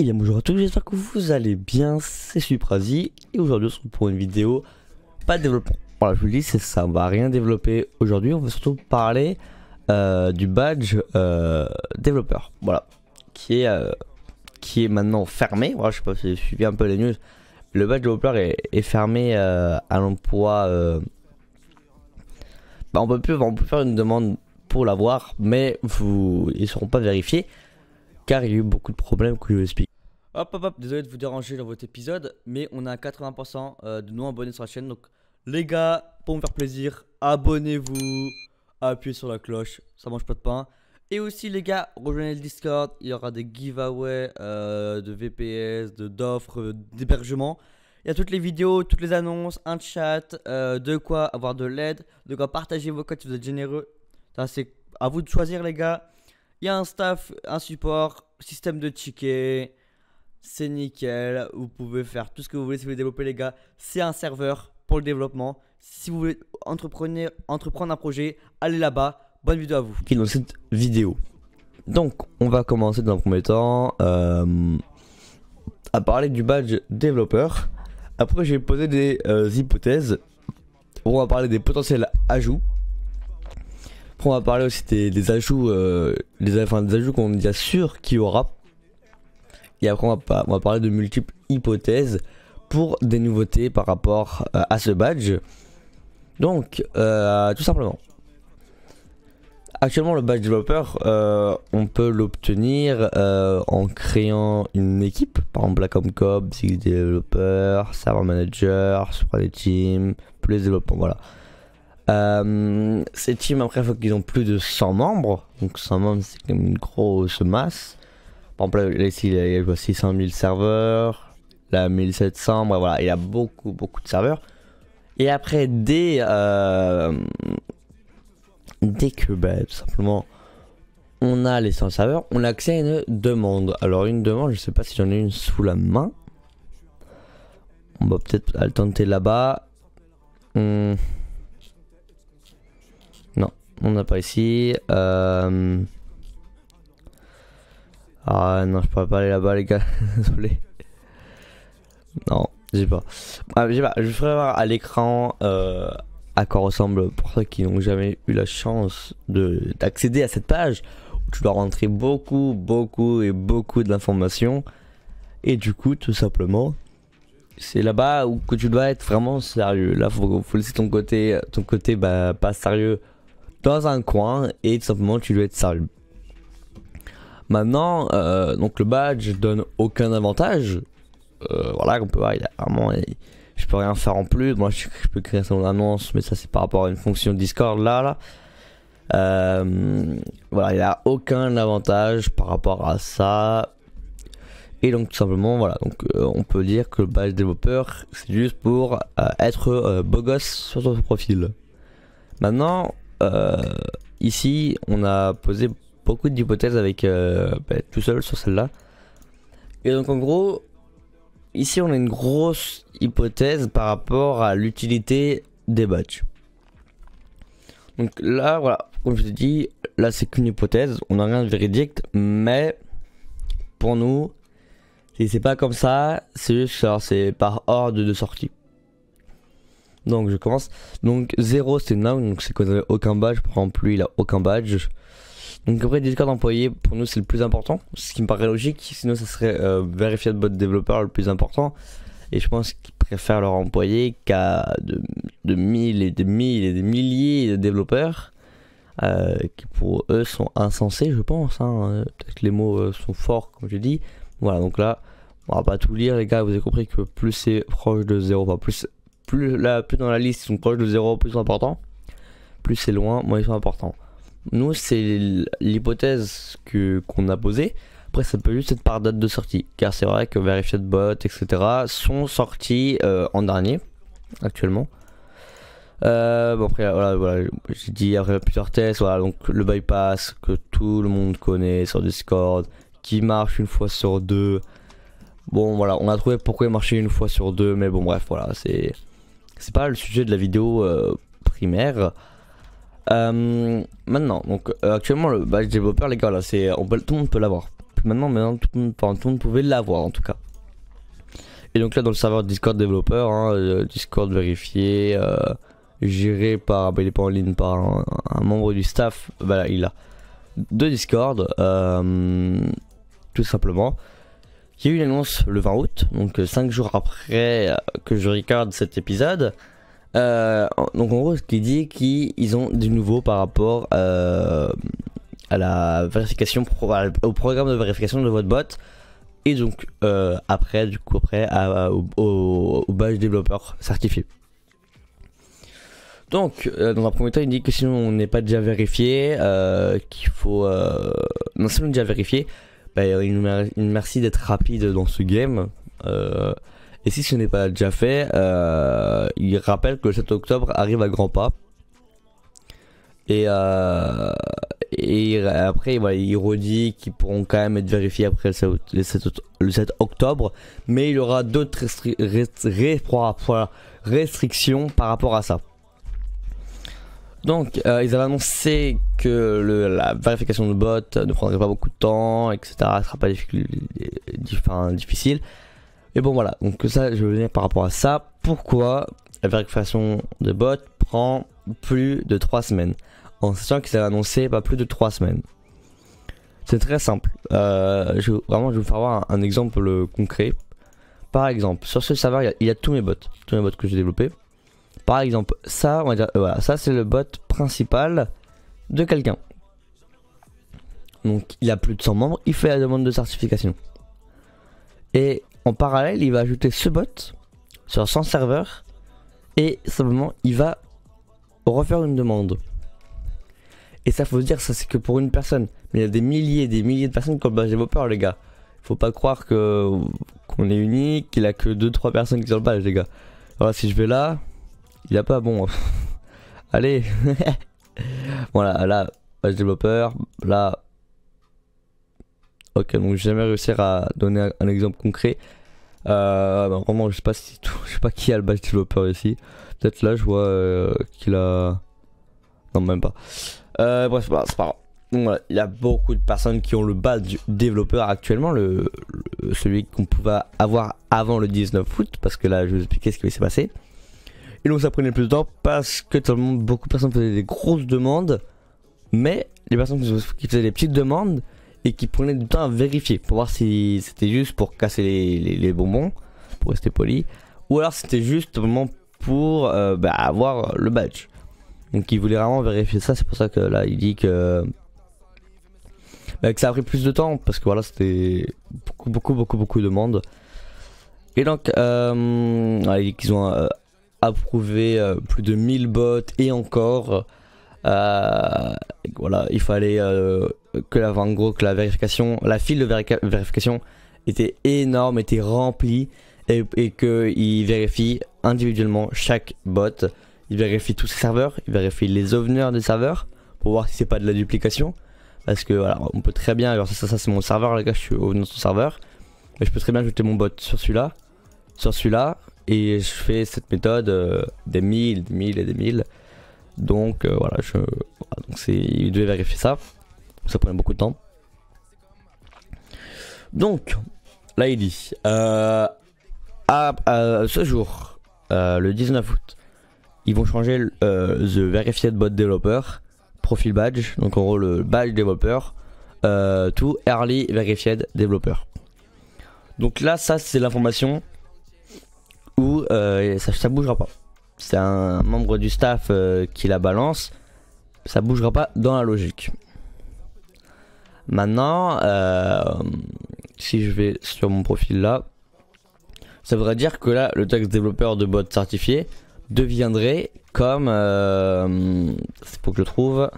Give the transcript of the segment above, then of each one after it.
Et bien bonjour à tous, j'espère que vous allez bien, c'est Suprazi et aujourd'hui on se retrouve pour une vidéo pas de développement. Voilà je vous le dis c'est ça, on va rien développer aujourd'hui, on va surtout parler euh, du badge euh, développeur, voilà, qui est, euh, qui est maintenant fermé, voilà, je sais pas si vous suivi un peu les news, le badge développeur est, fermé à l'emploi, bah, on, peut plus, on faire une demande pour l'avoir mais vous, ils seront pas vérifiés car il y a eu beaucoup de problèmes que je vous explique Hop, hop, hop, désolé de vous déranger dans votre épisode, mais on a 80% euh, de non-abonnés sur la chaîne. Donc, les gars, pour me faire plaisir, abonnez-vous, appuyez sur la cloche, ça mange pas de pain. Et aussi, les gars, rejoignez le Discord, il y aura des giveaways euh, de VPS, d'offres, d'hébergement. Il y a toutes les vidéos, toutes les annonces, un chat, euh, de quoi avoir de l'aide, de quoi partager vos codes si vous êtes généreux. c'est à vous de choisir, les gars. Il y a un staff, un support, système de tickets c'est nickel. Vous pouvez faire tout ce que vous voulez si vous voulez développer, les gars. C'est un serveur pour le développement. Si vous voulez entreprendre un projet, allez là-bas. Bonne vidéo à vous. qui dans cette vidéo. Donc, on va commencer dans un premier temps euh, à parler du badge développeur. Après, j'ai posé des euh, hypothèses. On va parler des potentiels ajouts. on va parler aussi des, ajouts, euh, des, des ajouts qu'on est sûr qu'il y aura et après, on va, parler de multiples hypothèses pour des nouveautés par rapport euh, à ce badge. Donc, euh, tout simplement. Actuellement, le badge développeur, on peut l'obtenir euh, en créant une équipe. Par exemple, Black comme Zig Six Developer, Server Manager, Super Team, Teams, plus développement, voilà. ces teams, après, il faut qu'ils ont plus de 100 membres. Donc, 100 membres, c'est quand même une grosse masse. Par exemple, ici, il y a 600 000 serveurs, la 1700, voilà, il y a beaucoup, beaucoup de serveurs. Et après, dès, euh, dès que, bah, tout simplement, on a les 100 serveurs, on a accès à une demande. Alors, une demande, je sais pas si j'en ai une sous la main. On va peut-être le tenter là-bas. Hmm. Non, on n'a pas ici. Euh... Ah non, je pourrais pas aller là-bas, les gars. Désolé. Non, j'ai pas. Ah, pas. Je ferai voir à l'écran euh, à quoi ressemble pour ceux qui n'ont jamais eu la chance de d'accéder à cette page où tu dois rentrer beaucoup, beaucoup et beaucoup d'informations. Et du coup, tout simplement, c'est là-bas où que tu dois être vraiment sérieux. Là, faut, faut laisser ton côté, ton côté bah, pas sérieux dans un coin et tout simplement tu dois être sérieux. Maintenant, euh, donc le badge donne aucun avantage. Euh, voilà, on peut voir, il a vraiment. je peux rien faire en plus. Moi, je, peux créer son annonce, mais ça, c'est par rapport à une fonction Discord là. là. Euh, voilà, il a aucun avantage par rapport à ça. Et donc tout simplement, voilà, donc on peut dire que le badge développeur, c'est juste pour être beau gosse sur son profil. Maintenant, ici, on a posé beaucoup d'hypothèses avec euh, bah, tout seul sur celle-là. Et donc en gros, ici on a une grosse hypothèse par rapport à l'utilité des badges Donc là, voilà, comme je te dis, là c'est qu'une hypothèse, on n'a rien de véridique, mais pour nous, si c'est pas comme ça, c'est juste c'est par ordre de sortie. Donc je commence. Donc 0 c'est non donc c'est qu'on n'avait aucun badge, par exemple lui il a aucun badge. Donc après Discord employé pour nous c'est le plus important, ce qui me paraît logique, sinon ça serait euh, vérifier de bot développeur le plus important. Et je pense qu'ils préfèrent leur employé qu'à de, mille et des mille et des milliers de développeurs. Euh, qui pour eux sont insensés, je pense. Hein. Euh, peut-être que les mots sont forts, comme je dis. Voilà, donc là, on va pas tout lire, les gars. Vous avez compris que plus c'est proche de zéro, plus, plus, là, plus dans la liste ils sont proches de zéro, plus c'est important. Plus c'est loin, moins ils sont importants. Nous, c'est l'hypothèse qu'on a posée. Après, ça peut juste être par date de sortie, car c'est vrai que Verified Bot, etc. sont sortis euh, en dernier, actuellement. Euh, bon après voilà, j'ai dit après plusieurs tests voilà donc le bypass que tout le monde connaît sur Discord qui marche une fois sur deux bon voilà on a trouvé pourquoi il marchait une fois sur deux mais bon bref voilà c'est c'est pas le sujet de la vidéo euh, primaire euh, maintenant, donc euh, actuellement le badge développeur, les gars, là, c'est tout le monde peut l'avoir. Maintenant, maintenant tout le monde, pouvait l'avoir en tout cas. Et donc là, dans le serveur Discord développeur, hein, euh, Discord vérifié, géré par, bah, il en ligne par un, membre du staff. Voilà, il a deux Discord, tout simplement. Il y a eu une annonce le 20 août, donc 5 jours après que je regarde cet épisode. Euh, donc en gros, ce qu'il dit, qu'ils ont du nouveau par rapport euh, à la vérification au programme de vérification de votre bot. Et donc euh, après, du coup après au, badge développeur certifié. Donc dans un premier temps, il dit que si on n'est pas déjà vérifié, qu'il faut non si on est déjà vérifié, bah, il nous merci d'être rapide dans ce game. Et si ce n'est pas déjà fait, euh, il rappelle que le 7 octobre arrive à grands pas. Et, euh, après, il redit qu'ils pourront quand même être vérifiés après le 7, octobre. Mais il y aura d'autres restrictions par rapport à ça. Donc, euh, ils avaient annoncé que la vérification de bot ne prendrait pas beaucoup de temps, etc. Ce sera pas difficile. Et bon voilà, donc ça je venir par rapport à ça. Pourquoi la vérification de bot prend plus de 3 semaines En sachant que avaient annoncé pas plus de 3 semaines. C'est très simple. Euh, vraiment je vais vous faire voir un, exemple concret. Par exemple, sur ce serveur, il y, a, tous mes bots, tous mes bots que j'ai développés. Par exemple, ça, on va dire, euh, voilà, ça c'est le bot principal de quelqu'un. Donc il a plus de 100 membres, il fait la demande de certification. Et en parallèle, il va ajouter ce bot sur son serveur et simplement il va refaire une demande. Et ça faut dire ça c'est que pour une personne, mais il y a des milliers des milliers de personnes qui ont le badge développeur les gars. Faut pas croire que qu'on est unique, qu'il a que deux trois personnes qui ont le badge les gars. Voilà, si je vais là, il a pas bon. Allez. voilà, là badge développeur, là Ok, donc j'ai jamais réussi à donner un exemple concret. Euh, bah, vraiment, je sais pas si tout, je sais pas qui a le badge développeur ici. Peut-être là, je vois euh, qu'il a. Non, même pas. Euh, bah, c'est pas grave. il y a beaucoup de personnes qui ont le badge développeur actuellement, le, celui qu'on pouvait avoir avant le 19 août, parce que là, je vais vous expliquer ce qui s'est passé. Et donc, ça prenait plus de temps parce que tout beaucoup de personnes faisaient des grosses demandes, mais les personnes qui faisaient des petites demandes, et qui prenait du temps à vérifier pour voir si c'était juste pour casser les, bonbons, pour rester poli, ou alors c'était juste vraiment pour euh, bah, avoir le badge. Donc il voulait vraiment vérifier ça, c'est pour ça que là il dit que, bah, ça a pris plus de temps parce que voilà c'était beaucoup beaucoup beaucoup beaucoup de monde Et donc euh, qu'ils ont euh, approuvé plus de 1000 bots et encore. Euh, voilà, il fallait euh, que la, en gros, que la vérification, la file de vérification était énorme, était remplie et, qu'il vérifie individuellement chaque bot. Il vérifie tous ses serveurs, il vérifie les oveneurs des serveurs pour voir si c'est pas de la duplication. Parce que voilà, on peut très bien, alors ça, ça, c'est mon serveur, les gars, je suis au serveur. Mais je peux très bien ajouter mon bot sur celui-là, sur celui-là, et je fais cette méthode euh, des mille des mille et des mille donc euh, voilà, je, il devait vérifier ça. Ça prenait beaucoup de temps. Donc, là il dit, à, ce jour, euh, le 19 août, ils vont changer euh, The Verified Bot Developer, profil Badge, donc en gros le badge Developer, to Early Verified Developer. Donc là, ça c'est l'information où ça, ça bougera pas c'est un membre du staff euh, qui la balance, ça bougera pas dans la logique. Maintenant, euh, si je vais sur mon profil là, ça voudrait dire que là, le texte développeur de bot certifié deviendrait comme, c'est euh, pour que je trouve,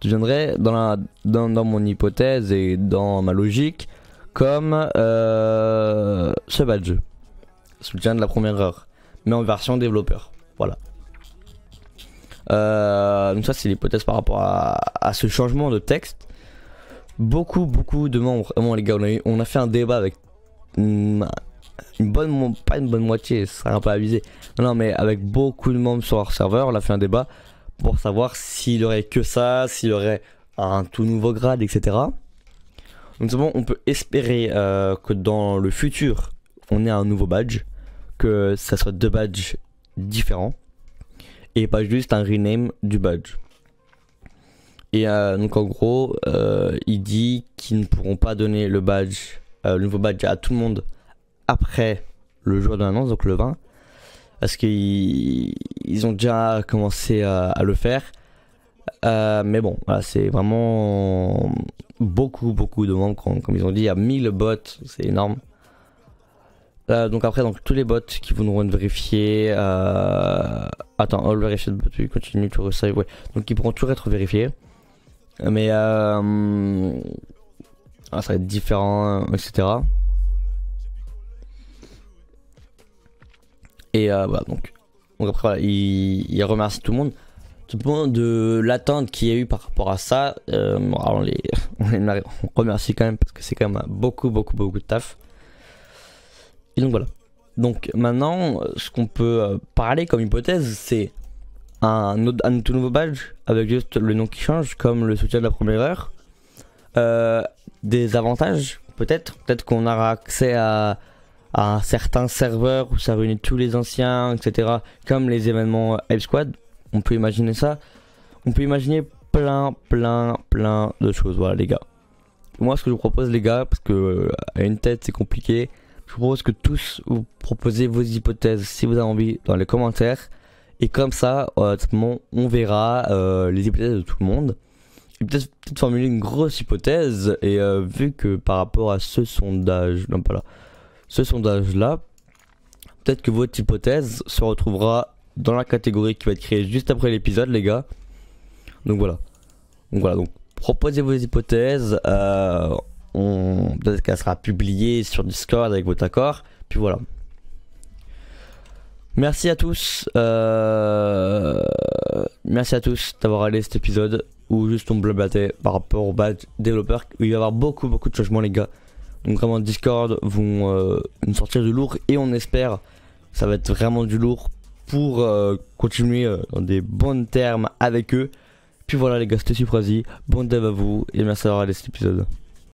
deviendrait dans, dans, dans, mon hypothèse et dans ma logique comme ce badge, soutien de la première heure mais en version développeur. Voilà. Euh, donc ça c'est l'hypothèse par rapport à, ce changement de texte. Beaucoup, beaucoup de membres, bon les gars, on a, on a fait un débat avec hmm, une, bonne, pas une bonne moitié, ce serait un peu abusé. Non, non mais avec beaucoup de membres sur leur serveur, on a fait un débat pour savoir s'il y aurait que ça, s'il y aurait un tout nouveau grade, etc. Donc bon, on peut espérer euh, que dans le futur, on ait un nouveau badge que ça soit deux badges différents et pas juste un rename du badge. Et euh, donc en gros, euh, il dit qu'ils ne pourront pas donner le badge, euh, le nouveau badge à tout le monde après le jour de l'annonce, donc le 20, parce qu'ils ont déjà commencé à, le faire. mais bon, voilà, c'est vraiment beaucoup, beaucoup de monde comme, comme ils ont dit, il y a 1000 bots, c'est énorme. Euh, donc après, donc, tous les bots qui voudront être vérifiés. Euh, attends, all verified bot, continue toujours receive. Ouais. Donc ils pourront toujours être vérifiés. Mais euh, ah, ça va être différent, etc. Et voilà, donc. donc. après, voilà, il... remercie tout le monde. Tout le monde de l'attente qu'il y a eu par rapport à ça. on, on les remercie quand même parce que c'est quand même beaucoup, beaucoup, beaucoup de taf. Et donc voilà. Donc maintenant, ce qu'on peut euh, parler comme hypothèse, c'est un, tout nouveau badge avec juste le nom qui change, comme le soutien de la première heure. Euh, des avantages, peut-être. Peut-être qu'on aura accès à, un certain serveur où ça réunit tous les anciens, etc. Comme les événements Help Squad. On peut imaginer ça. On peut imaginer plein, plein, plein de choses, voilà, les gars. Moi, ce que je vous propose, les gars, parce que euh, à une tête, c'est compliqué. Je vous propose que tous vous proposez vos hypothèses si vous avez envie dans les commentaires. Et comme ça, euh, on verra euh, les hypothèses de tout le monde. Et peut-être formuler une grosse hypothèse. Et euh, vu que par rapport à ce sondage, non pas là, ce sondage là, peut-être que votre hypothèse se retrouvera dans la catégorie qui va être créée juste après l'épisode, les gars. Donc voilà. Donc voilà. Donc proposez vos hypothèses. Euh, on, peut-être qu'elle sera publiée sur Discord avec votre accord. Puis voilà. Merci à tous. Euh, merci à tous d'avoir allé cet épisode où juste on blablatait par rapport au badge développeur. il va y avoir beaucoup beaucoup de changements les gars. Donc vraiment Discord vont euh, nous sortir du lourd et on espère ça va être vraiment du lourd pour euh, continuer dans des bons termes avec eux. Puis voilà les gars, c'était Suprasi. Bon dev à vous et merci d'avoir regardé cet épisode.